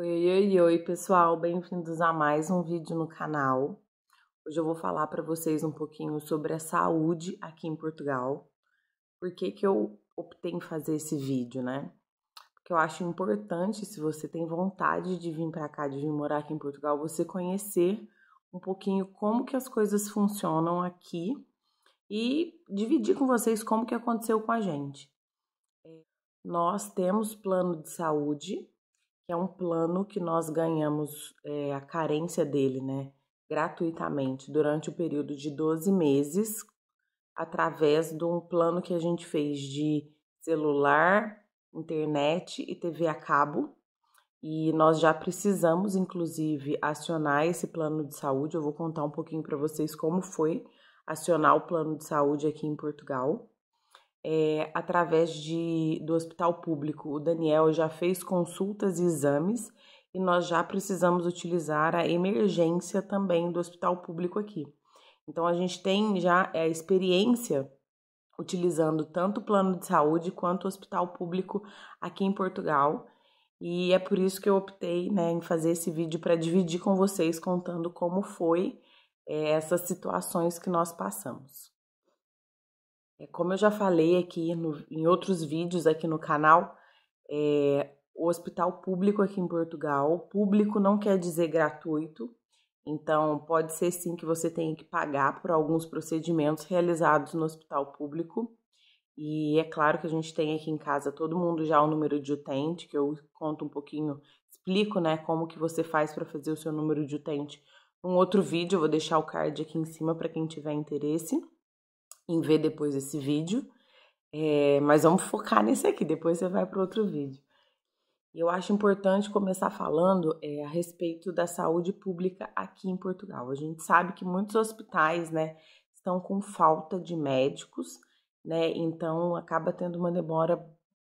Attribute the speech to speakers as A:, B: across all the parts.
A: Oi, oi, oi, pessoal! Bem-vindos a mais um vídeo no canal. Hoje eu vou falar para vocês um pouquinho sobre a saúde aqui em Portugal. Por que, que eu optei em fazer esse vídeo, né? Porque eu acho importante, se você tem vontade de vir para cá, de vir morar aqui em Portugal, você conhecer um pouquinho como que as coisas funcionam aqui e dividir com vocês como que aconteceu com a gente. É, nós temos plano de saúde, que é um plano que nós ganhamos é, a carência dele, né? Gratuitamente, durante o período de 12 meses, através de um plano que a gente fez de celular, internet e TV a cabo. E nós já precisamos, inclusive, acionar esse plano de saúde. Eu vou contar um pouquinho para vocês como foi acionar o plano de saúde aqui em Portugal é, através de, do hospital público. O Daniel já fez consultas e exames e nós já precisamos utilizar a emergência também do hospital público aqui. Então a gente tem já a é, experiência utilizando tanto o plano de saúde quanto o hospital público aqui em Portugal. E é por isso que eu optei né, em fazer esse vídeo para dividir com vocês, contando como foi é, essas situações que nós passamos. É, como eu já falei aqui no, em outros vídeos aqui no canal, é, o hospital público aqui em Portugal, público não quer dizer gratuito, então pode ser sim que você tenha que pagar por alguns procedimentos realizados no hospital público. E é claro que a gente tem aqui em casa todo mundo já o número de utente, que eu conto um pouquinho, explico, né, como que você faz para fazer o seu número de utente. Um outro vídeo, eu vou deixar o card aqui em cima para quem tiver interesse em ver depois esse vídeo. É, mas vamos focar nesse aqui, depois você vai para outro vídeo. Eu acho importante começar falando é, a respeito da saúde pública aqui em Portugal. A gente sabe que muitos hospitais né, estão com falta de médicos, né, então acaba tendo uma demora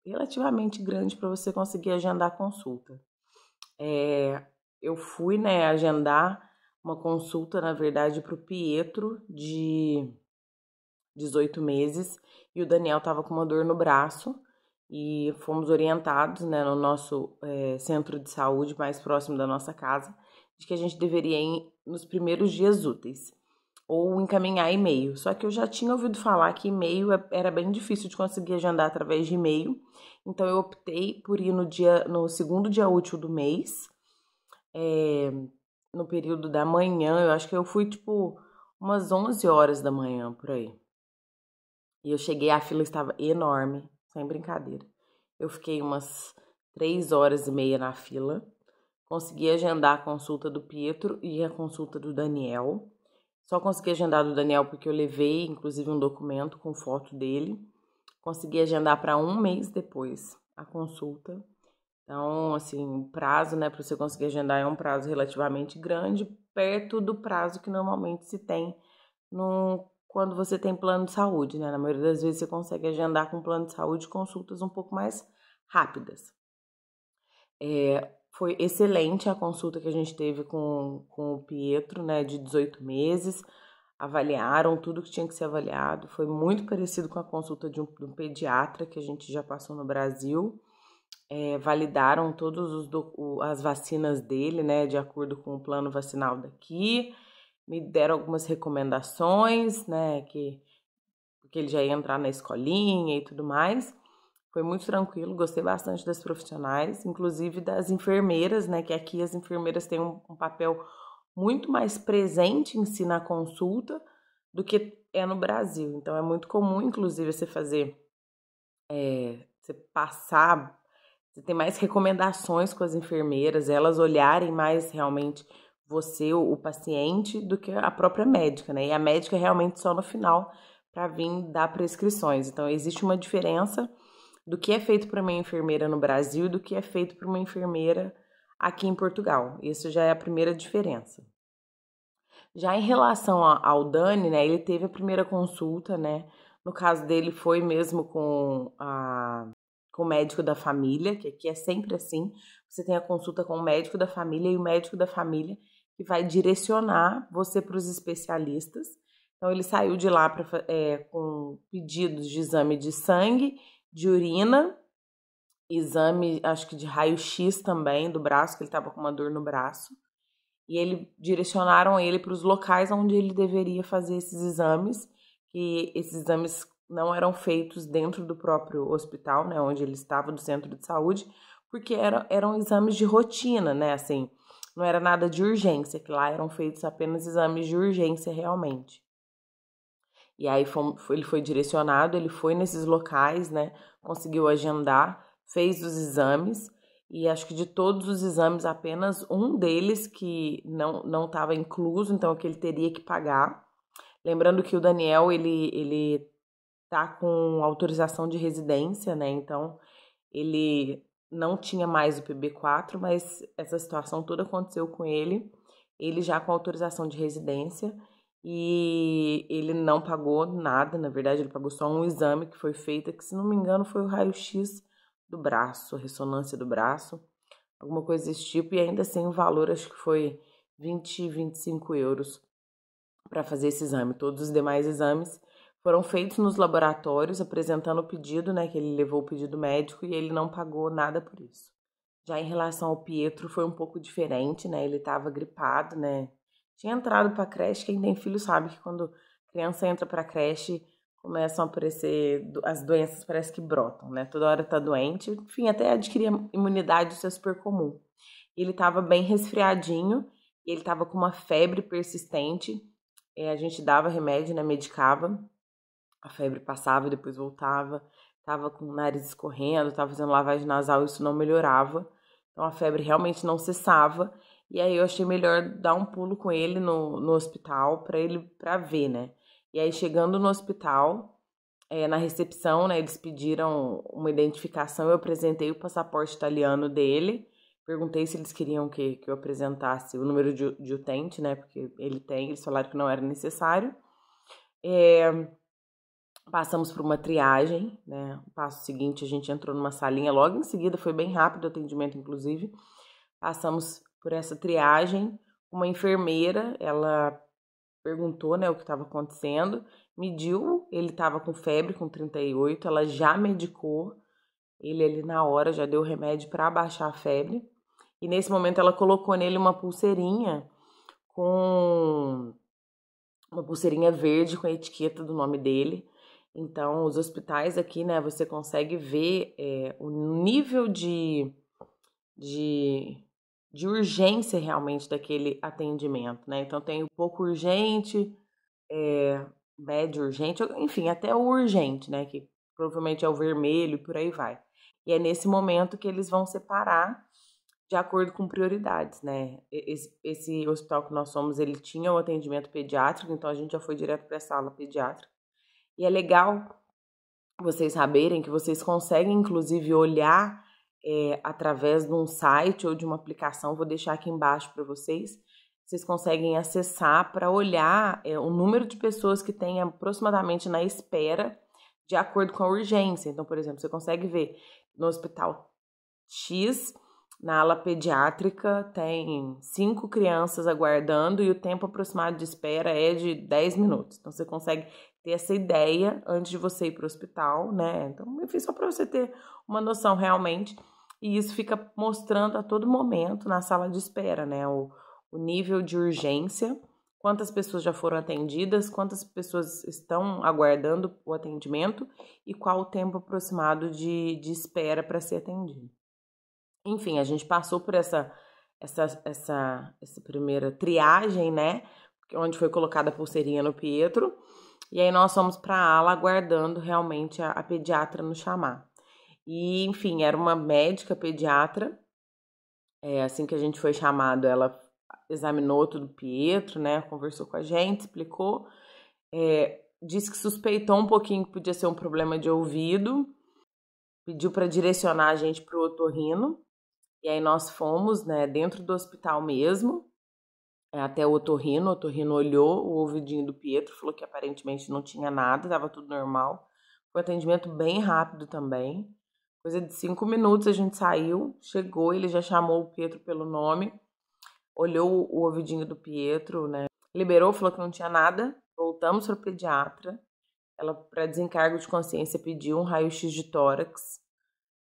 A: relativamente grande para você conseguir agendar consulta. É, eu fui né, agendar uma consulta, na verdade, para o Pietro de 18 meses, e o Daniel estava com uma dor no braço e fomos orientados né, no nosso é, centro de saúde mais próximo da nossa casa de que a gente deveria ir nos primeiros dias úteis ou encaminhar e-mail. Só que eu já tinha ouvido falar que e-mail é, era bem difícil de conseguir agendar através de e-mail, então eu optei por ir no dia no segundo dia útil do mês, é, no período da manhã. Eu acho que eu fui tipo umas 11 horas da manhã por aí. E eu cheguei, a fila estava enorme, sem brincadeira. Eu fiquei umas três horas e meia na fila. Consegui agendar a consulta do Pietro e a consulta do Daniel. Só consegui agendar do Daniel porque eu levei, inclusive, um documento com foto dele. Consegui agendar para um mês depois a consulta. Então, assim, o prazo, né, para você conseguir agendar é um prazo relativamente grande, perto do prazo que normalmente se tem num quando você tem plano de saúde, né? Na maioria das vezes você consegue agendar com plano de saúde consultas um pouco mais rápidas. É, foi excelente a consulta que a gente teve com, com o Pietro, né? De 18 meses. Avaliaram tudo que tinha que ser avaliado. Foi muito parecido com a consulta de um, de um pediatra que a gente já passou no Brasil. É, validaram todas as vacinas dele, né? De acordo com o plano vacinal daqui me deram algumas recomendações, né, que porque ele já ia entrar na escolinha e tudo mais. Foi muito tranquilo, gostei bastante das profissionais, inclusive das enfermeiras, né, que aqui as enfermeiras têm um, um papel muito mais presente em si na consulta do que é no Brasil. Então é muito comum, inclusive, você fazer, é, você passar, você ter mais recomendações com as enfermeiras, elas olharem mais realmente você, o paciente, do que a própria médica, né? E a médica é realmente só no final para vir dar prescrições. Então, existe uma diferença do que é feito para uma enfermeira no Brasil e do que é feito para uma enfermeira aqui em Portugal. Isso já é a primeira diferença. Já em relação ao Dani, né, ele teve a primeira consulta, né? No caso dele foi mesmo com a com o médico da família, que aqui é sempre assim. Você tem a consulta com o médico da família e o médico da família que vai direcionar você para os especialistas. Então, ele saiu de lá pra, é, com pedidos de exame de sangue, de urina, exame, acho que de raio-x também do braço, que ele estava com uma dor no braço. E ele direcionaram ele para os locais onde ele deveria fazer esses exames, que esses exames não eram feitos dentro do próprio hospital, né, onde ele estava, do centro de saúde, porque era, eram exames de rotina, né, assim, não era nada de urgência, que lá eram feitos apenas exames de urgência realmente. E aí foi, foi, ele foi direcionado, ele foi nesses locais, né? Conseguiu agendar, fez os exames. E acho que de todos os exames, apenas um deles que não não estava incluso, então é que ele teria que pagar. Lembrando que o Daniel ele ele tá com autorização de residência, né? Então ele não tinha mais o PB4, mas essa situação toda aconteceu com ele, ele já com autorização de residência e ele não pagou nada, na verdade ele pagou só um exame que foi feito, que se não me engano foi o raio-x do braço, a ressonância do braço, alguma coisa desse tipo, e ainda assim o valor acho que foi 20, 25 euros para fazer esse exame. Todos os demais exames foram feitos nos laboratórios, apresentando o pedido, né, que ele levou o pedido médico e ele não pagou nada por isso. Já em relação ao Pietro foi um pouco diferente, né? Ele estava gripado, né? Tinha entrado para creche, quem tem filho sabe que quando criança entra para creche, começam a aparecer as doenças parece que brotam, né? Toda hora tá doente, enfim, até adquirir imunidade isso é super comum. Ele estava bem resfriadinho, ele estava com uma febre persistente, eh, a gente dava remédio, né, medicava, a febre passava e depois voltava, estava com o nariz escorrendo, estava fazendo lavagem nasal, isso não melhorava. Então a febre realmente não cessava. E aí eu achei melhor dar um pulo com ele no, no hospital para ele para ver, né? E aí chegando no hospital, é, na recepção, né, eles pediram uma identificação, eu apresentei o passaporte italiano dele. Perguntei se eles queriam que, que eu apresentasse o número de, de utente, né? Porque ele tem, eles falaram que não era necessário. É, Passamos por uma triagem, né? O passo seguinte, a gente entrou numa salinha, logo em seguida foi bem rápido o atendimento, inclusive. Passamos por essa triagem. Uma enfermeira, ela perguntou, né, o que estava acontecendo, mediu, ele estava com febre, com 38, ela já medicou ele ali na hora, já deu remédio para abaixar a febre. E nesse momento ela colocou nele uma pulseirinha com uma pulseirinha verde com a etiqueta do nome dele então, os hospitais aqui, né, você consegue ver é, o nível de, de, de urgência realmente daquele atendimento, né? Então, tem o pouco urgente, é, médio urgente, enfim, até o urgente, né, que provavelmente é o vermelho e por aí vai. E é nesse momento que eles vão separar de acordo com prioridades, né? Esse, esse hospital que nós somos, ele tinha o um atendimento pediátrico, então a gente já foi direto para a sala pediátrica. E é legal vocês saberem que vocês conseguem, inclusive, olhar é, através de um site ou de uma aplicação, vou deixar aqui embaixo para vocês. Vocês conseguem acessar para olhar é, o número de pessoas que tem aproximadamente na espera de acordo com a urgência. Então, por exemplo, você consegue ver no hospital X, na ala pediátrica, tem cinco crianças aguardando e o tempo aproximado de espera é de 10 minutos. Então, você consegue ter essa ideia antes de você ir para o hospital, né? Então, eu fiz só para você ter uma noção realmente. E isso fica mostrando a todo momento na sala de espera, né? O, o nível de urgência, quantas pessoas já foram atendidas, quantas pessoas estão aguardando o atendimento e qual o tempo aproximado de, de espera para ser atendido. Enfim, a gente passou por essa, essa, essa, essa primeira triagem, né? É onde foi colocada a pulseirinha no Pietro. E aí nós fomos para a ala aguardando realmente a, a pediatra nos chamar. E, enfim, era uma médica pediatra. É, assim que a gente foi chamado, ela examinou tudo o Pietro, né? Conversou com a gente, explicou. É, disse que suspeitou um pouquinho que podia ser um problema de ouvido. Pediu para direcionar a gente para o otorrino. E aí nós fomos, né, dentro do hospital mesmo. É, até o otorrino, o otorrino olhou o ouvidinho do Pietro, falou que aparentemente não tinha nada, estava tudo normal. Foi um atendimento bem rápido também. Coisa de cinco minutos a gente saiu, chegou, ele já chamou o Pietro pelo nome, olhou o ouvidinho do Pietro, né? Liberou, falou que não tinha nada. Voltamos para o pediatra. Ela, para desencargo de consciência, pediu um raio-x de tórax.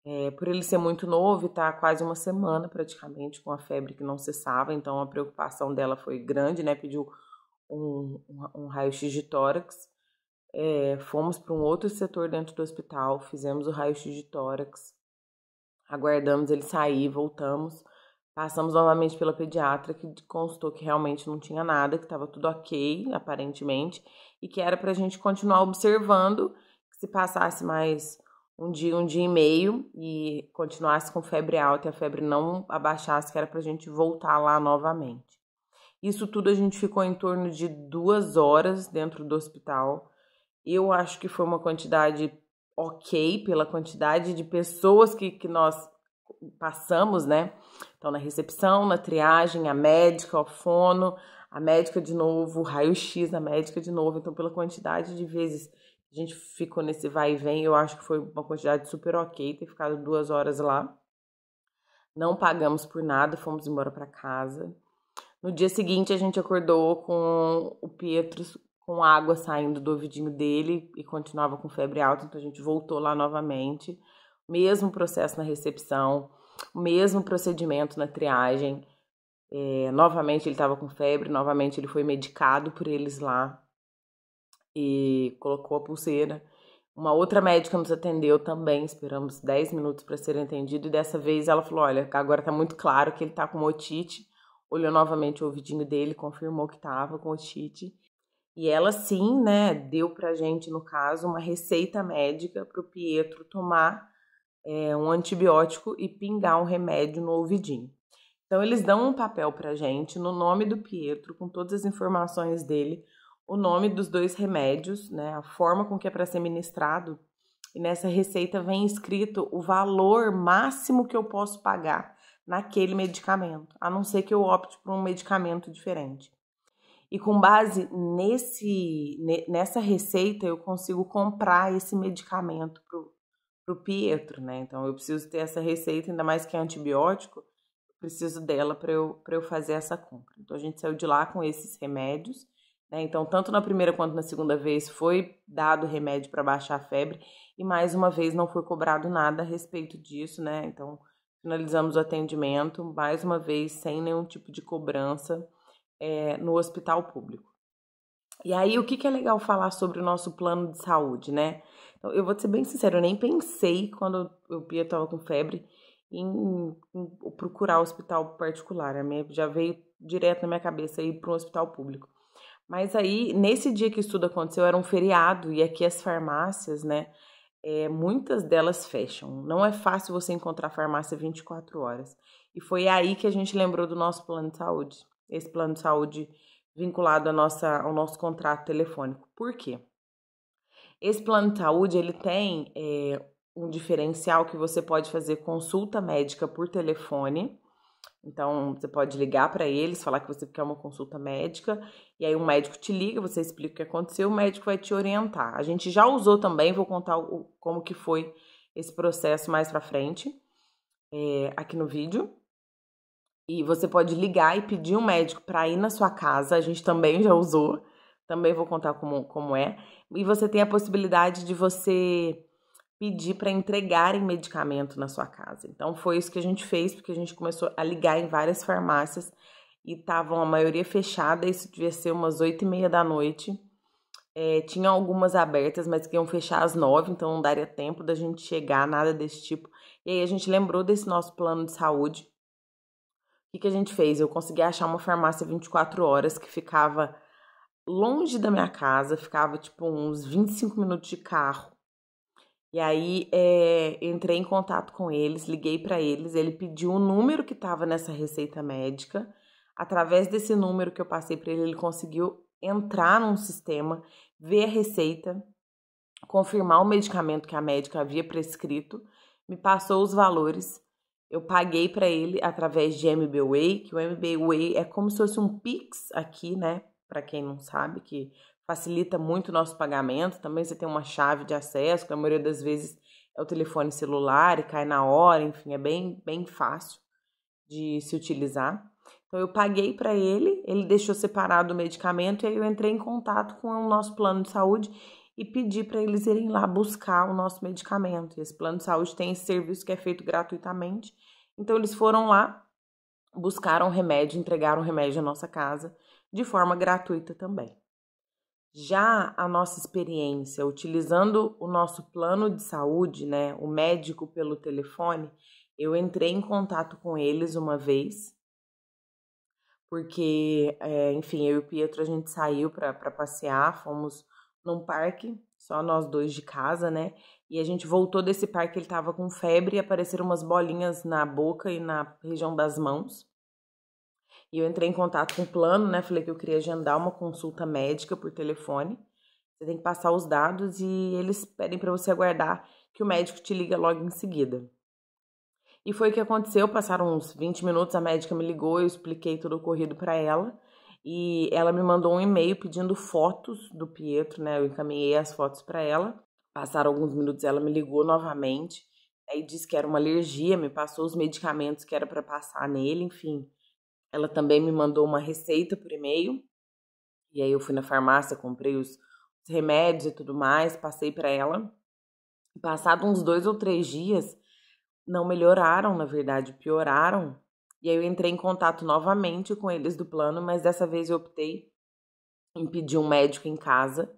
A: É, por ele ser muito novo e tá quase uma semana praticamente com a febre que não cessava, então a preocupação dela foi grande, né? Pediu um, um, um raio-x de tórax. É, fomos para um outro setor dentro do hospital, fizemos o raio-x de tórax, aguardamos ele sair, voltamos, passamos novamente pela pediatra que constou que realmente não tinha nada, que estava tudo ok, aparentemente, e que era para a gente continuar observando, que se passasse mais um dia, um dia e meio e continuasse com febre alta e a febre não abaixasse, que era para a gente voltar lá novamente. Isso tudo a gente ficou em torno de duas horas dentro do hospital. Eu acho que foi uma quantidade ok pela quantidade de pessoas que, que nós passamos, né? Então, na recepção, na triagem, a médica, o fono, a médica de novo, raio-x, a médica de novo. Então, pela quantidade de vezes a gente ficou nesse vai e vem. Eu acho que foi uma quantidade super ok ter ficado duas horas lá. Não pagamos por nada, fomos embora para casa. No dia seguinte, a gente acordou com o Pietro com água saindo do ouvidinho dele e continuava com febre alta, então a gente voltou lá novamente. Mesmo processo na recepção, mesmo procedimento na triagem. É, novamente ele estava com febre, novamente ele foi medicado por eles lá e colocou a pulseira. Uma outra médica nos atendeu também, esperamos 10 minutos para ser atendido, e dessa vez ela falou: Olha, agora está muito claro que ele está com otite. Olhou novamente o ouvidinho dele, confirmou que estava com otite. E ela sim, né, deu pra gente, no caso, uma receita médica para o Pietro tomar é, um antibiótico e pingar um remédio no ouvidinho. Então eles dão um papel pra gente no nome do Pietro, com todas as informações dele, o nome dos dois remédios, né, a forma com que é para ser ministrado. E nessa receita vem escrito o valor máximo que eu posso pagar naquele medicamento, a não ser que eu opte por um medicamento diferente. E com base nesse, nessa receita, eu consigo comprar esse medicamento para o Pietro, né? Então eu preciso ter essa receita, ainda mais que é antibiótico, eu preciso dela para eu, eu fazer essa compra. Então a gente saiu de lá com esses remédios né? Então, tanto na primeira quanto na segunda vez foi dado remédio para baixar a febre e mais uma vez não foi cobrado nada a respeito disso, né? Então, finalizamos o atendimento mais uma vez sem nenhum tipo de cobrança é, no hospital público. E aí, o que, que é legal falar sobre o nosso plano de saúde, né? Então, eu vou ser bem sincero, eu nem pensei quando o Pia estava com febre em, em procurar um hospital particular. A né? minha já veio direto na minha cabeça ir para um hospital público. Mas aí, nesse dia que isso tudo aconteceu, era um feriado e aqui as farmácias, né? É, muitas delas fecham. Não é fácil você encontrar farmácia 24 horas. E foi aí que a gente lembrou do nosso plano de saúde. Esse plano de saúde vinculado à nossa, ao nosso contrato telefônico. Por quê? Esse plano de saúde ele tem é, um diferencial que você pode fazer consulta médica por telefone então, você pode ligar para eles, falar que você quer uma consulta médica, e aí o um médico te liga, você explica o que aconteceu, o médico vai te orientar. A gente já usou também, vou contar o, como que foi esse processo mais para frente, é, aqui no vídeo. E você pode ligar e pedir um médico para ir na sua casa, a gente também já usou, também vou contar como, como é. E você tem a possibilidade de você pedir para entregarem medicamento na sua casa. Então foi isso que a gente fez, porque a gente começou a ligar em várias farmácias e estavam a maioria fechada, isso devia ser umas oito e meia da noite. É, tinham algumas abertas, mas que iam fechar às nove, então não daria tempo da gente chegar, nada desse tipo. E aí a gente lembrou desse nosso plano de saúde. O que, que a gente fez? Eu consegui achar uma farmácia 24 horas que ficava longe da minha casa, ficava tipo uns 25 minutos de carro e aí é, entrei em contato com eles, liguei para eles, ele pediu o número que estava nessa receita médica. Através desse número que eu passei para ele, ele conseguiu entrar num sistema, ver a receita, confirmar o medicamento que a médica havia prescrito, me passou os valores. Eu paguei para ele através de MBWay, que o MBWay é como se fosse um Pix aqui, né? Para quem não sabe, que facilita muito o nosso pagamento. Também você tem uma chave de acesso, que a maioria das vezes é o telefone celular e cai na hora, enfim, é bem, bem fácil de se utilizar. Então eu paguei para ele, ele deixou separado o medicamento e aí eu entrei em contato com o nosso plano de saúde e pedi para eles irem lá buscar o nosso medicamento. E esse plano de saúde tem esse serviço que é feito gratuitamente. Então eles foram lá, buscaram remédio, entregaram remédio à nossa casa de forma gratuita também. Já a nossa experiência utilizando o nosso plano de saúde, né, o médico pelo telefone, eu entrei em contato com eles uma vez, porque, é, enfim, eu e o Pietro a gente saiu para passear, fomos num parque, só nós dois de casa, né? E a gente voltou desse parque, ele tava com febre e apareceram umas bolinhas na boca e na região das mãos. E eu entrei em contato com o plano, né? Falei que eu queria agendar uma consulta médica por telefone. Você tem que passar os dados e eles pedem para você aguardar que o médico te liga logo em seguida. E foi o que aconteceu, passaram uns 20 minutos, a médica me ligou, eu expliquei todo o ocorrido para ela, e ela me mandou um e-mail pedindo fotos do Pietro, né? Eu encaminhei as fotos para ela. Passaram alguns minutos, ela me ligou novamente, aí né? disse que era uma alergia, me passou os medicamentos que era para passar nele, enfim. Ela também me mandou uma receita por e-mail. E aí eu fui na farmácia, comprei os, os remédios e tudo mais, passei para ela. Passado uns dois ou três dias, não melhoraram, na verdade, pioraram. E aí eu entrei em contato novamente com eles do plano, mas dessa vez eu optei em pedir um médico em casa.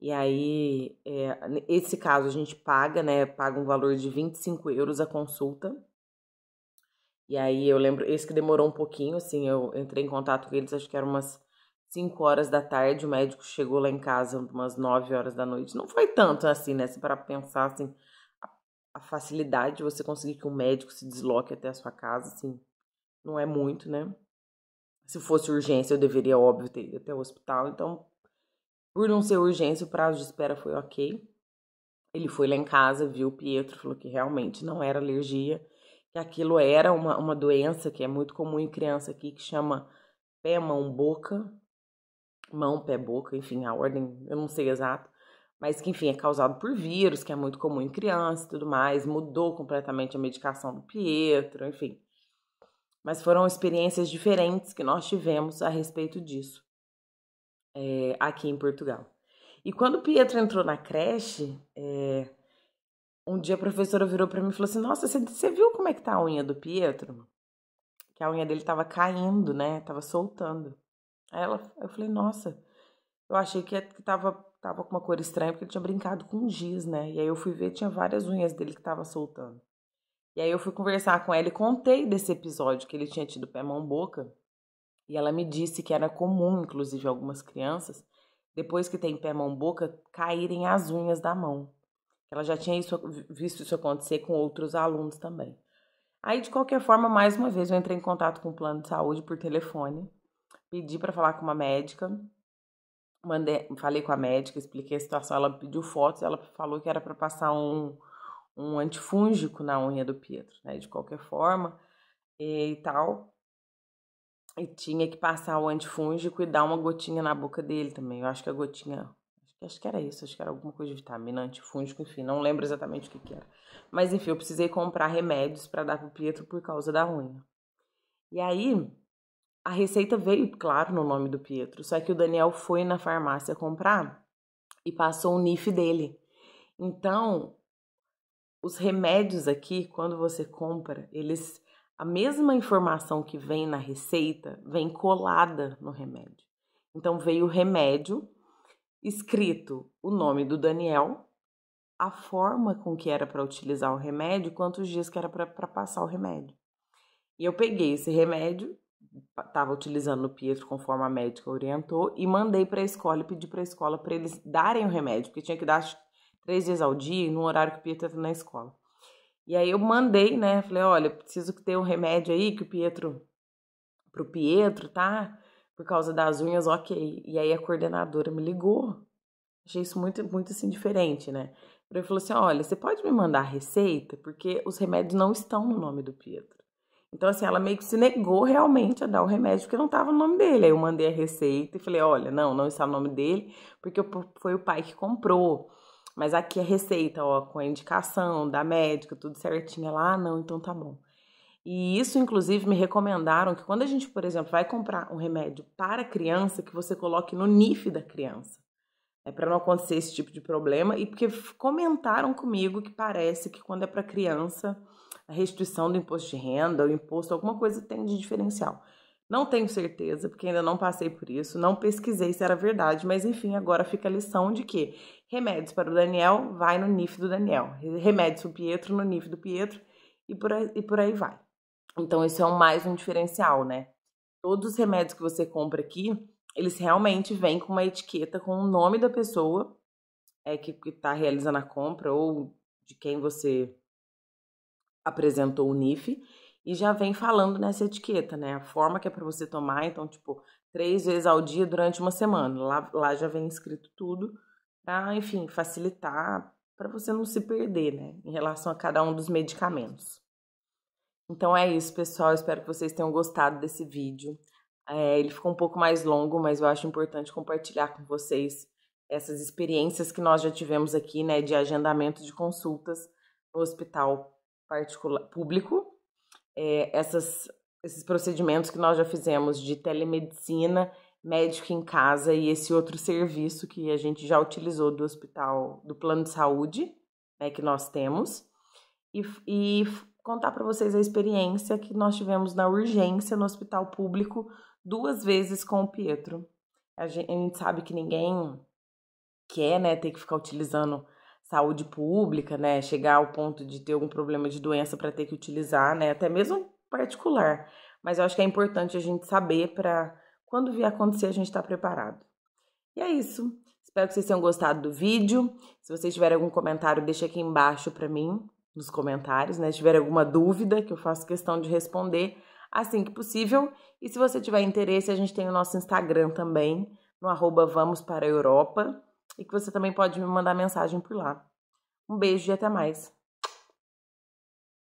A: E aí, é, esse caso a gente paga, né? Paga um valor de 25 euros a consulta. E aí eu lembro, esse que demorou um pouquinho, assim, eu entrei em contato com eles, acho que era umas 5 horas da tarde, o médico chegou lá em casa umas 9 horas da noite. Não foi tanto assim, né? Se para pensar assim, a, a, facilidade de você conseguir que um médico se desloque até a sua casa, assim, não é muito, né? Se fosse urgência, eu deveria, óbvio, ter ido até o hospital. Então, por não ser urgência, o prazo de espera foi ok. Ele foi lá em casa, viu o Pietro, falou que realmente não era alergia que aquilo era uma, uma doença que é muito comum em criança aqui, que chama pé, mão, boca, mão, pé, boca, enfim, a ordem eu não sei exato, mas que, enfim, é causado por vírus, que é muito comum em criança e tudo mais, mudou completamente a medicação do Pietro, enfim. Mas foram experiências diferentes que nós tivemos a respeito disso é, aqui em Portugal. E quando o Pietro entrou na creche, é, um dia a professora virou para mim e falou assim: Nossa, você, você viu como é que tá a unha do Pietro? Que a unha dele tava caindo, né? Tava soltando. Aí ela, eu falei, nossa, eu achei que é, tava, tava com uma cor estranha porque ele tinha brincado com giz, né? E aí eu fui ver, tinha várias unhas dele que tava soltando. E aí eu fui conversar com ela e contei desse episódio que ele tinha tido pé, mão, boca. E ela me disse que era comum, inclusive, algumas crianças, depois que tem pé, mão, boca, caírem as unhas da mão. Ela já tinha isso, visto isso acontecer com outros alunos também. Aí, de qualquer forma, mais uma vez eu entrei em contato com o plano de saúde por telefone, pedi para falar com uma médica, mandei, falei com a médica, expliquei a situação, ela pediu fotos, ela falou que era para passar um, um antifúngico na unha do Pietro, né? De qualquer forma, e, tal. E tinha que passar o antifúngico e dar uma gotinha na boca dele também. Eu acho que a gotinha Acho que era isso, acho que era alguma coisa de vitamina, antifúngico, enfim, não lembro exatamente o que, que era. Mas enfim, eu precisei comprar remédios para dar pro Pietro por causa da unha. E aí, a receita veio, claro, no nome do Pietro, só que o Daniel foi na farmácia comprar e passou o NIF dele. Então, os remédios aqui, quando você compra, eles a mesma informação que vem na receita vem colada no remédio. Então veio o remédio escrito o nome do Daniel, a forma com que era para utilizar o remédio, quantos dias que era para passar o remédio. E eu peguei esse remédio, estava utilizando o Pietro conforme a médica orientou, e mandei para a escola e pedi para a escola para eles darem o remédio, porque tinha que dar três dias ao dia, no horário que o Pietro estava na escola. E aí eu mandei, né? Falei, olha, preciso que tenha um remédio aí que o Pietro pro Pietro, tá? por causa das unhas, ok. E aí a coordenadora me ligou. Achei isso muito, muito assim, diferente, né? Ele falou assim: olha, você pode me mandar a receita, porque os remédios não estão no nome do Pietro. Então, assim, ela meio que se negou realmente a dar o remédio, porque não estava no nome dele. Aí eu mandei a receita e falei: olha, não, não está no nome dele, porque foi o pai que comprou. Mas aqui a é receita, ó, com a indicação da médica, tudo certinho. lá, ah, não, então tá bom. E isso, inclusive, me recomendaram que quando a gente, por exemplo, vai comprar um remédio para criança, que você coloque no NIF da criança. É para não acontecer esse tipo de problema. E porque comentaram comigo que parece que quando é para criança, a restituição do imposto de renda, o imposto, alguma coisa tem de diferencial. Não tenho certeza, porque ainda não passei por isso, não pesquisei se era verdade, mas enfim, agora fica a lição de que remédios para o Daniel vai no NIF do Daniel, remédios para o Pietro no NIF do Pietro e por aí, e por aí vai. Então, isso é mais um diferencial, né? Todos os remédios que você compra aqui, eles realmente vêm com uma etiqueta com o nome da pessoa é, que está realizando a compra ou de quem você apresentou o NIF e já vem falando nessa etiqueta, né? A forma que é para você tomar, então, tipo, três vezes ao dia durante uma semana. Lá, lá já vem escrito tudo para, enfim, facilitar para você não se perder, né? Em relação a cada um dos medicamentos. Então é isso, pessoal. Espero que vocês tenham gostado desse vídeo. É, ele ficou um pouco mais longo, mas eu acho importante compartilhar com vocês essas experiências que nós já tivemos aqui, né, de agendamento de consultas no hospital particular público, é, essas, esses procedimentos que nós já fizemos de telemedicina, médico em casa e esse outro serviço que a gente já utilizou do hospital, do plano de saúde, né, que nós temos. E, e contar para vocês a experiência que nós tivemos na urgência no hospital público duas vezes com o Pietro. A gente sabe que ninguém quer, né, ter que ficar utilizando saúde pública, né, chegar ao ponto de ter algum problema de doença para ter que utilizar, né, até mesmo particular. Mas eu acho que é importante a gente saber para quando vier acontecer a gente estar tá preparado. E é isso. Espero que vocês tenham gostado do vídeo. Se vocês tiverem algum comentário, deixa aqui embaixo para mim nos comentários, né? Se tiver alguma dúvida, que eu faço questão de responder assim que possível. E se você tiver interesse, a gente tem o nosso Instagram também, no arroba Vamos para a Europa, e que você também pode me mandar mensagem por lá. Um beijo e até mais!